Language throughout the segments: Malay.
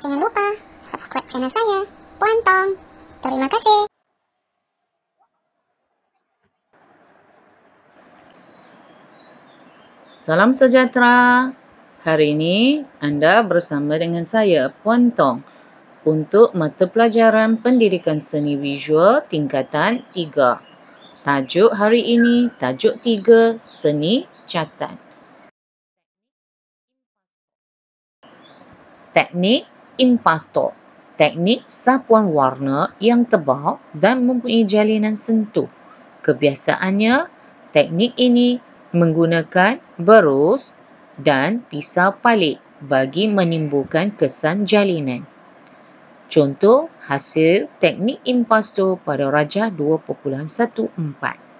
Jangan lupa subscribe channel saya, Puan Terima kasih. Salam sejahtera. Hari ini anda bersama dengan saya, Puan untuk mata pelajaran pendidikan seni visual tingkatan 3. Tajuk hari ini, tajuk 3, seni catan. Teknik impasto, teknik sapuan warna yang tebal dan mempunyai jalinan sentuh. Kebiasaannya, teknik ini menggunakan berus dan pisau palit bagi menimbulkan kesan jalinan. Contoh hasil teknik impasto pada rajah 2.14.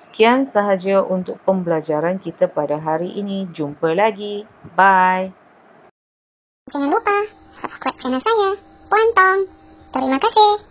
Sekian sahaja untuk pembelajaran kita pada hari ini. Jumpa lagi. Bye. Jangan lupa subscribe channel saya, Puan Tong. Terima kasih.